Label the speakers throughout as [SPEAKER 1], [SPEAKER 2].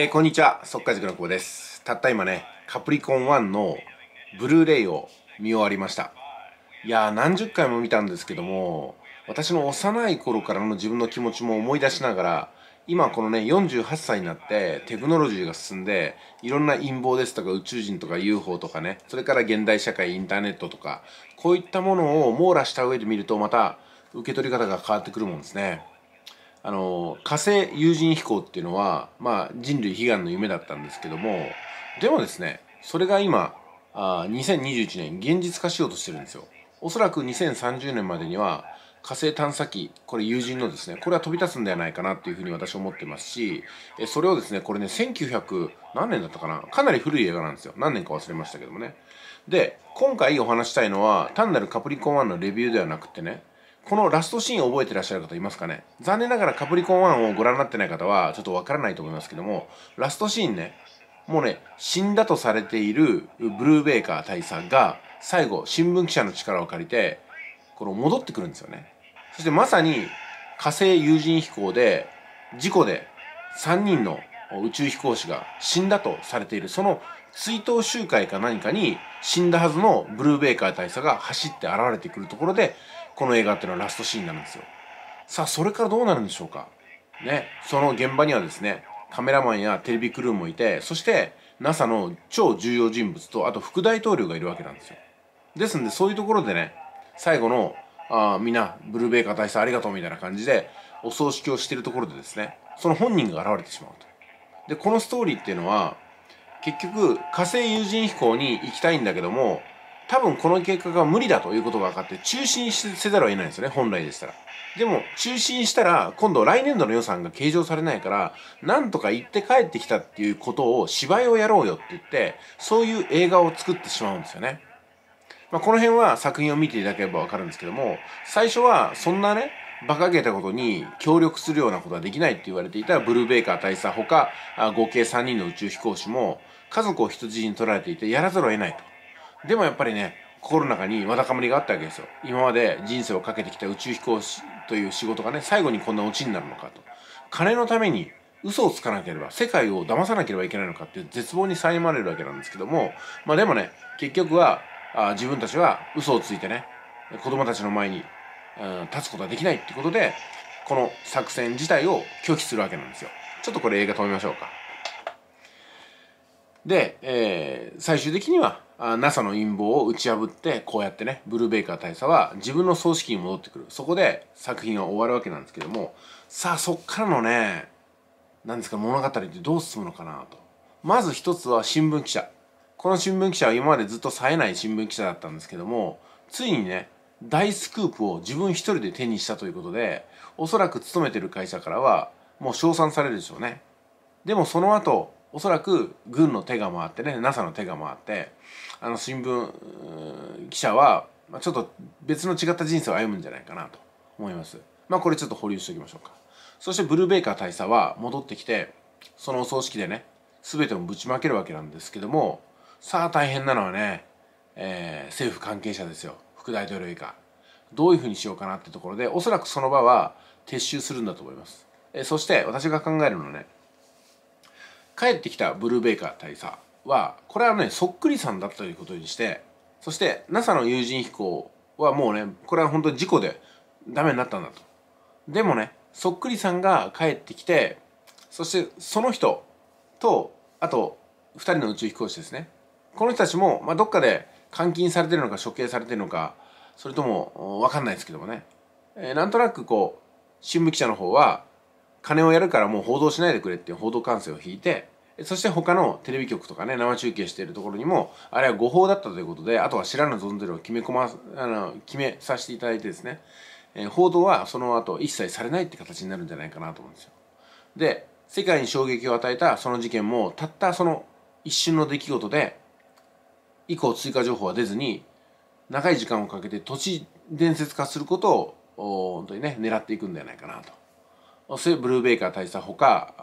[SPEAKER 1] えー、こんにちは、速稼塾の久保です。たった今ね、カプリコン1のブルーレイを見終わりました。いやー、何十回も見たんですけども、私の幼い頃からの自分の気持ちも思い出しながら、今このね、48歳になってテクノロジーが進んで、いろんな陰謀ですとか宇宙人とか UFO とかね、それから現代社会、インターネットとか、こういったものを網羅した上で見るとまた受け取り方が変わってくるもんですね。あの火星有人飛行っていうのは、まあ、人類悲願の夢だったんですけどもでもですねそれが今あ2021年現実化しようとしてるんですよおそらく2030年までには火星探査機これ友人のですねこれは飛び立つんではないかなっていうふうに私思ってますしそれをですねこれね1900何年だったかなかなり古い映画なんですよ何年か忘れましたけどもねで今回お話したいのは単なるカプリコン1のレビューではなくてねこのラストシーンを覚えてらっしゃる方いますかね残念ながらカプリコン1をご覧になってない方はちょっとわからないと思いますけども、ラストシーンね、もうね、死んだとされているブルーベイカー大佐が最後新聞記者の力を借りて、この戻ってくるんですよね。そしてまさに火星有人飛行で事故で3人の宇宙飛行士が死んだとされているその追悼集会か何かに死んだはずのブルーベイカー大佐が走って現れてくるところでこの映画っていうのはラストシーンなんですよさあそれからどうなるんでしょうかねその現場にはですねカメラマンやテレビクルーもいてそして NASA の超重要人物とあと副大統領がいるわけなんですよですんでそういうところでね最後のあみんなブルーベイカー大佐ありがとうみたいな感じでお葬式をしているところでですねその本人が現れてしまうとでこのストーリーっていうのは結局火星有人飛行に行きたいんだけども多分この計画は無理だということが分かって中心せざるを得ないんですよね本来でしたらでも中止したら今度来年度の予算が計上されないからなんとか行って帰ってきたっていうことを芝居をやろうよって言ってそういう映画を作ってしまうんですよね、まあ、この辺は作品を見ていただければわかるんですけども最初はそんなね馬鹿げたことに協力するようなことはできないって言われていたブルーベイカー大佐他合計3人の宇宙飛行士も家族を人質に取られていてやらざるを得ないとでもやっぱりね心の中にわだかまりがあったわけですよ今まで人生をかけてきた宇宙飛行士という仕事がね最後にこんなオチになるのかと金のために嘘をつかなければ世界を騙さなければいけないのかっていう絶望に苛まれるわけなんですけどもまあでもね結局はあ自分たちは嘘をついてね子供たちの前に、うん、立つことはできないってことでこの作戦自体を拒否するわけなんですよちょっとこれ映画止めましょうかで、えー、最終的には NASA の陰謀を打ち破ってこうやってねブルーベイカー大佐は自分の葬式に戻ってくるそこで作品は終わるわけなんですけどもさあそっからのね何ですか物語ってどう進むのかなとまず一つは新聞記者この新聞記者は今までずっと冴えない新聞記者だったんですけどもついにね大スクープを自分一人で手にしたということでおそらく勤めてる会社からはもう称賛されるでしょうねでもその後おそらく軍の手が回ってね NASA の手が回ってあの新聞記者はちょっと別の違った人生を歩むんじゃないかなと思います。まあこれちょっと保留しておきましょうか。そしてブルーベイカー大佐は戻ってきてそのお葬式でね全てをぶちまけるわけなんですけどもさあ大変なのはね、えー、政府関係者ですよ副大統領以下どういうふうにしようかなってところでおそらくその場は撤収するんだと思います。えそして私が考えるのはね帰ってきたブルーベイカー大佐はこれはねそっくりさんだったということにしてそして NASA の有人飛行はもうねこれは本当に事故でダメになったんだとでもねそっくりさんが帰ってきてそしてその人とあと2人の宇宙飛行士ですねこの人たちも、まあ、どっかで監禁されてるのか処刑されてるのかそれともわかんないですけどもね、えー、なんとなくこう新聞記者の方は金をやるからもう報道しないでくれっていう報道管制を引いてそして他のテレビ局とかね、生中継しているところにも、あれは誤報だったということで、あとは知らぬ存ぜるを決め込ま、あの、決めさせていただいてですね、えー、報道はその後一切されないって形になるんじゃないかなと思うんですよ。で、世界に衝撃を与えたその事件も、たったその一瞬の出来事で、以降追加情報は出ずに、長い時間をかけて都市伝説化することを、本当にね、狙っていくんではないかなと。それブルーベイカー大佐ほか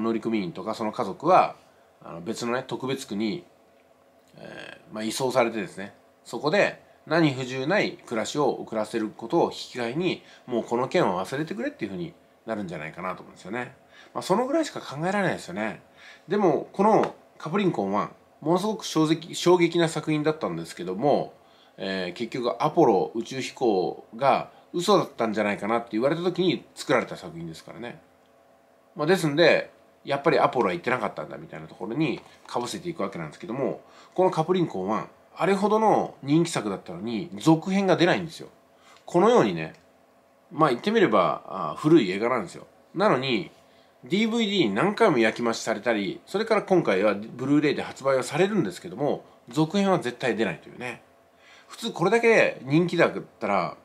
[SPEAKER 1] 乗組員とかその家族はあの別のね特別区に、えーまあ、移送されてですねそこで何不自由ない暮らしを送らせることを引き換えにもうこの件は忘れてくれっていうふうになるんじゃないかなと思うんですよね。まあ、そのぐらいしか考えられないですよね。でもこの「カプリンコン1」ものすごく衝撃衝撃な作品だったんですけども、えー、結局アポロ宇宙飛行が嘘だったんじゃないかなって言われた時に作られた作品ですからね。まあ、ですんでやっぱりアポロは行ってなかったんだみたいなところにかぶせていくわけなんですけどもこの「カプリンコン1」あれほどの人気作だったのに続編が出ないんですよ。このようにねまあ言ってみればあ古い映画なんですよ。なのに DVD に何回も焼き増しされたりそれから今回はブルーレイで発売はされるんですけども続編は絶対出ないというね。普通これだけ人気だったら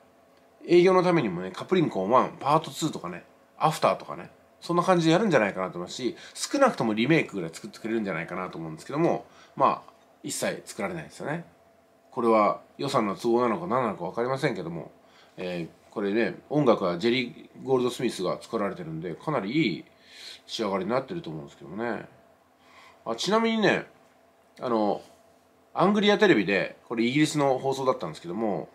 [SPEAKER 1] 営業のためにもねカプリンコン1パート2とかねアフターとかねそんな感じでやるんじゃないかなと思いますし少なくともリメイクぐらい作ってくれるんじゃないかなと思うんですけどもまあ一切作られないですよねこれは予算の都合なのか何なのか分かりませんけども、えー、これね音楽はジェリー・ゴールドスミスが作られてるんでかなりいい仕上がりになってると思うんですけどもねあちなみにねあのアングリアテレビでこれイギリスの放送だったんですけども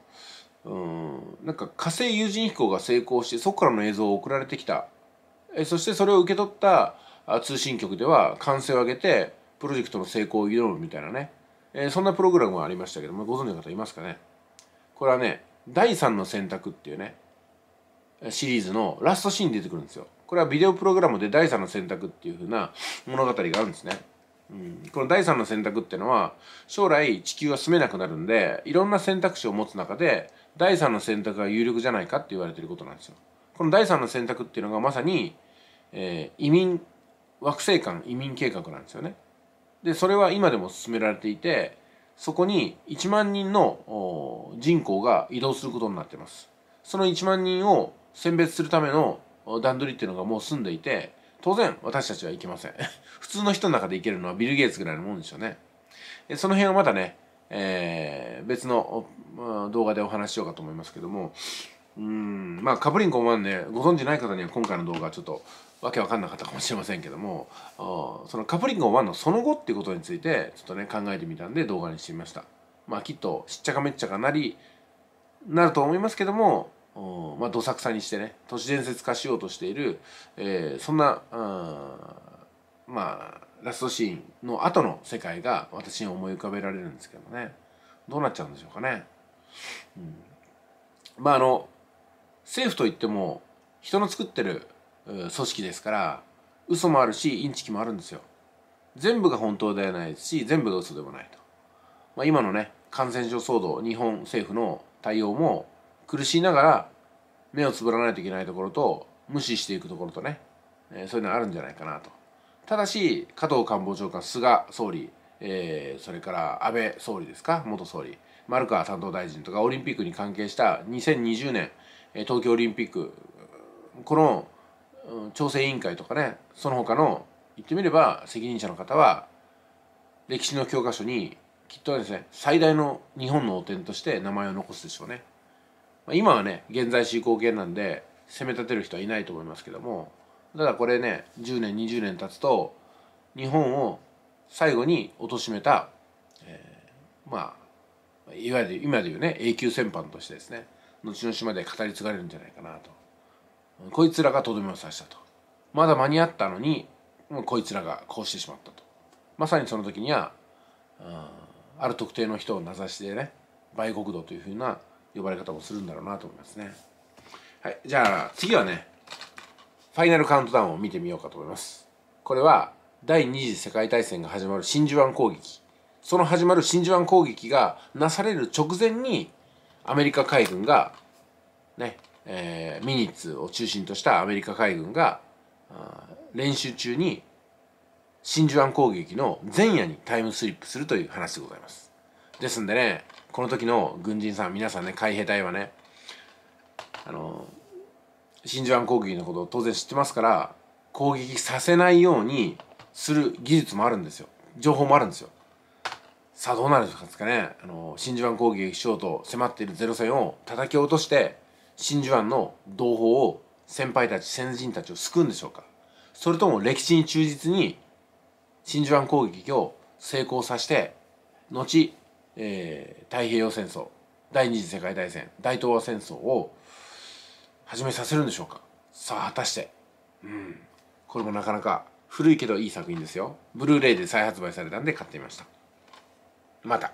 [SPEAKER 1] うんなんか火星有人飛行が成功してそこからの映像を送られてきたえそしてそれを受け取った通信局では歓声を上げてプロジェクトの成功を祈るみたいなね、えそんなプログラムがありましたけどもご存知の方いますかねこれはね「第3の選択」っていうねシリーズのラストシーンに出てくるんですよこれはビデオプログラムで「第3の選択」っていう風な物語があるんですねうん、この第三の選択っていうのは将来地球は住めなくなるんでいろんな選択肢を持つ中で第三の選択が有力じゃないかって言われてることなんですよ。この第三の選択っていうのがまさに、えー、移民惑星間移民計画なんですよね。でそれは今でも進められていてそこに1万人の人口が移動することになってます。その1万人を選別するための段取りっていうのがもう済んでいて当然私たちは行けません 普通の人の中で行けるのはビル・ゲイツぐらいのもんですよねその辺はまたね、えー、別の動画でお話ししようかと思いますけどもうんまあカプリンコマンねご存知ない方には今回の動画はちょっとわけわかんなかったかもしれませんけどもそのカプリンコ1のその後っていうことについてちょっとね考えてみたんで動画にしてみましたまあきっとしっちゃかめっちゃかなりなると思いますけどもまあ、どさくさにしてね都市伝説化しようとしている、えー、そんな、あまあラストシーンの後の世界が私に思い浮かべられるんですけどねどうなっちゃうんでしょうかね。うん、まああの政府といっても人の作ってる組織ですから嘘もあるしインチキもあるんですよ。全部が本当ではないですし全部が嘘でもないと。まあ、今のね感染症騒動日本政府の対応も苦しいながら目をつぶらないといけないところと無視していくところとね、えそういうのがあるんじゃないかなと。ただし加藤官房長官菅総理、えー、それから安倍総理ですか元総理丸川担当大臣とかオリンピックに関係した2020年東京オリンピックこの調整委員会とかねその他の言ってみれば責任者の方は歴史の教科書にきっとですね最大の日本の汚点として名前を残すでしょうね。今はね現在進行形なんで攻め立てる人はいないと思いますけどもただこれね10年20年経つと日本を最後に貶めた、えー、まあいわゆる今でいうね永久戦犯としてですね後の島で語り継がれるんじゃないかなとこいつらがとどめを刺したとまだ間に合ったのにもうこいつらがこうしてしまったとまさにその時には、うん、ある特定の人を名指しでね売国奴というふうな呼ばれ方もするんだろうなと思いますね。はい、じゃあ次はね、ファイナルカウントダウンを見てみようかと思います。これは第二次世界大戦が始まる真珠湾攻撃。その始まる真珠湾攻撃がなされる直前にアメリカ海軍がね、えー、ミニッツを中心としたアメリカ海軍が練習中に真珠湾攻撃の前夜にタイムスリップするという話でございます。ですんでねこの時の軍人さん皆さんね海兵隊はねあの真珠湾攻撃のことを当然知ってますから攻撃させないようにする技術もあるんですよ情報もあるんですよさあどうなるんですかねあの真珠湾攻撃しようと迫っているゼロ戦を叩き落として真珠湾の同胞を先輩たち先人たちを救うんでしょうかそれとも歴史に忠実に真珠湾攻撃を成功させて後えー、太平洋戦争第二次世界大戦大東亜戦争を始めさせるんでしょうかさあ果たして、うん、これもなかなか古いけどいい作品ですよブルーレイで再発売されたんで買ってみましたまた